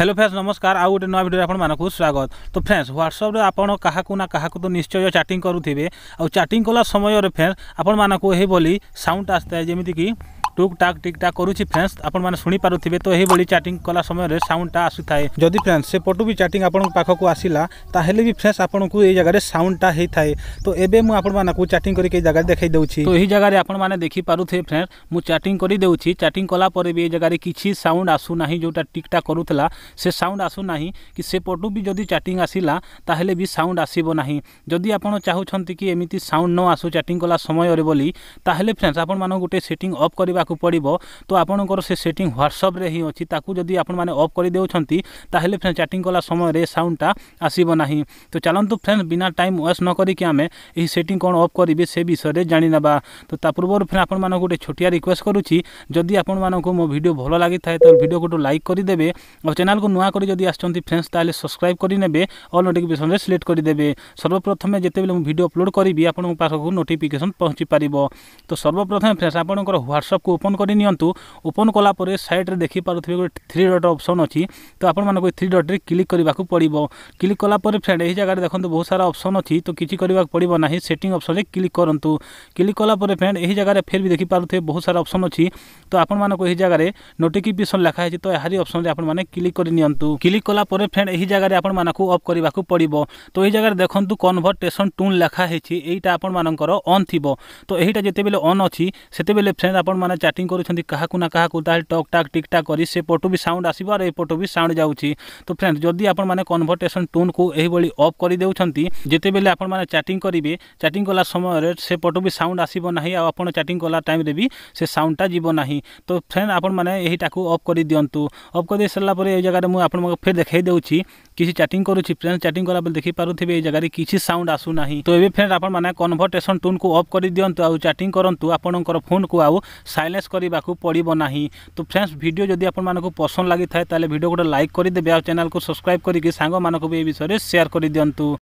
hello friends नमस्कार आउ गोटे नूआ भिडियो आपको स्वागत तो फ्रेंड्स ह्वाट्सअप्रे आपड़ काहाकू ना काहाकू तो निश्चय चैटिंग करुवे आ चैटिंग कला समय फ्रेंड्स आपण मूँ साउंड आसता है जमीक টুক টাক টিক টাক করুছি ফ্রেন্ডস আপনার শুনেপুবে তো এইভাবে চাটিং কলা সময় সাউন্ডটা আসুথায়ে যদি ফ্রেন্ডস সেপটু বি চাটিং আপনার পাখক আসিলা তাহলে বি ফ্রেন্ডস আপনার এই জায়গায় সাউন্ডটা হয়ে তো এবে মু আপনার চাটিং করি এই জায়গায় দেখাই দেছি তো এই জায়গায় আপনার দেখিপারুথে ফ্রেন্ডস মু চাটিং করে দেছি চাটিং কলাপরে বি এই জায়গায় কিছু সাউন্ড আসুনা যেটা টিকটা করুলা সে সাউন্ড আসুনা কি সেপটু বি যদি চাটিং আসিলা তাহলে বি সাউন্ড আসব না যদি আপনার চাহুমান কি এমিতি সাউন্ড ন আসু চাটিং কলা সময়ের বলি তাহলে ফ্রেন্ডস আপনার গোটে সেটিং অফ করা କରିବାକୁ ପଡ଼ିବ ତ ଆପଣଙ୍କର ସେ ସେଟିଂ ହ୍ୱାଟ୍ସଆପ୍ରେ ହିଁ ଅଛି ତାକୁ ଯଦି ଆପଣମାନେ ଅଫ୍ କରିଦେଉଛନ୍ତି ତାହେଲେ ଫ୍ରେଣ୍ଡ ଚାଟିଂ କଲା ସମୟରେ ସାଉଣ୍ଡଟା ଆସିବ ନାହିଁ ତ ଚାଲନ୍ତୁ ଫ୍ରେଣ୍ଡ ବିନା ଟାଇମ୍ ୱେଷ୍ଟ ନ କରିକି ଆମେ ଏହି ସେଟିଂ କ'ଣ ଅଫ୍ କରିବେ ସେ ବିଷୟରେ ଜାଣିନେବା ତ ତା ପୂର୍ବରୁ ଫ୍ରେଣ୍ଡ ଆପଣମାନଙ୍କୁ ଗୋଟେ ଛୋଟିଆ ରିକ୍ୱେଷ୍ଟ କରୁଛି ଯଦି ଆପଣମାନଙ୍କୁ ମୋ ଭିଡ଼ିଓ ଭଲ ଲାଗିଥାଏ ତ ଭିଡ଼ିଓକୁ ଗୋଟେ ଲାଇକ୍ କରିଦେବେ ଆଉ ଚ୍ୟାନେଲ୍କୁ ନୂଆ କରି ଯଦି ଆସିଛନ୍ତି ଫ୍ରେଣ୍ଡସ୍ ତାହେଲେ ସବସ୍କ୍ରାଇବ୍ କରିନେବେ ଅଲ୍ ନୋଟିଫିକେସନ୍ରେ ସିଲେକ୍ଟ କରିଦେବେ ସର୍ବପ୍ରଥମେ ଯେତେବେଳେ ମୁଁ ଭିଡ଼ିଓ ଅପଲୋଡ଼ କରିବି ଆପଣଙ୍କ ପାଖକୁ ନୋଟିଫିକେସନ୍ ପହଞ୍ଚିପାରିବ ତ ସର୍ବପ୍ରଥମେ ଫ୍ରେଣ୍ଡସ୍ ଆପଣଙ୍କର ହ୍ୱାଟ୍ସଆପ୍କୁ ওপন করে নিয়ন্তু ওপন কলাপরে সাইড্রে দেখিপারে গোটে থ্রি ডট অপসন অছি তো আপনার এই থ্রি ডট্রে ক্লিক করা পড়ব ক্লিক কলাপরে ফ্রেন্ড এই জায়গায় দেখুন বহু সারা অপসন অছি তো কিছু করা পড়ব না সেটিং অপসনে ক্লিক করতু ক্লিক কলাপরে ফ্রেন্ড এই জায়গায় ফের বি দেখিপারে বহু সারা অপসন অছি তো আপনার এই জায়গায় নোটিফিকেসন লেখা হয়েছে তো এর অপসনে আপনার ক্লিক করে নিয়ন্তু ক্লিক কলাপরে ফ্রেন্ড এই জায়গায় আপনার অফ করা পড়ব তো এই জায়গায় দেখুন কনভর্টেসন টুন লেখা হয়েছে এইটা আপনার অন থিব তো এইটা যেতবে অন অছি সেতবে ফ্রেন্ড আপনার ଚାଟିଂ କରୁଛନ୍ତି କାହାକୁ ନା କାହାକୁ ତାହେଲେ ଟକ୍ ଟାକ୍ ଟିକ୍ ଟାକ୍ କରି ସେପଟୁ ବି ସାଉଣ୍ଡ ଆସିବ ଆଉ ଏପଟୁ ବି ସାଉଣ୍ଡ ଯାଉଛି ତ ଫ୍ରେଣ୍ଡ ଯଦି ଆପଣମାନେ କନଭର୍ଟେସନ୍ ଟୋନ୍କୁ ଏହିଭଳି ଅଫ୍ କରିଦେଉଛନ୍ତି ଯେତେବେଳେ ଆପଣମାନେ ଚାଟିଂ କରିବେ ଚାଟିଂ କଲା ସମୟରେ ସେପଟୁ ବି ସାଉଣ୍ଡ ଆସିବ ନାହିଁ ଆଉ ଆପଣ ଚାଟିଂ କଲା ଟାଇମ୍ରେ ବି ସେ ସାଉଣ୍ଡଟା ଯିବ ନାହିଁ ତ ଫ୍ରେଣ୍ଡ ଆପଣମାନେ ଏହିଟାକୁ ଅଫ୍ କରିଦିଅନ୍ତୁ ଅଫ୍ କରିଦେଇ ସାରିଲା ପରେ ଏଇ ଜାଗାରେ ମୁଁ ଆପଣଙ୍କୁ ଫେର୍ ଦେଖାଇ ଦେଉଛି କିଛି ଚାଟିଂ କରୁଛି ଫ୍ରେଣ୍ଡ ଚାଟିଂ କଲାବେଳେ ଦେଖିପାରୁଥିବେ ଏଇ ଜାଗାରେ କିଛି ସାଉଣ୍ଡ ଆସୁନାହିଁ ତ ଏବେ ଫ୍ରେଣ୍ଡ ଆପଣମାନେ କନଭର୍ଟେସନ୍ ଟୋନ୍କୁ ଅଫ୍ କରିଦିଅନ୍ତୁ ଆଉ ଚାଟିଂ କରନ୍ତୁ ଆପଣଙ୍କର ଫୋନ୍କୁ ଆଉ ସାଇଲେଣ୍ଟ साइलेंस करवाक पड़े ना तो फ्रेंड्स भिड जदि आपँक पसंद लगी है तेल भिड गोटे लाइक करदे आ चेल्क सब्सक्राइब करके सांग भी ये विषय में सेयार कर दिंतु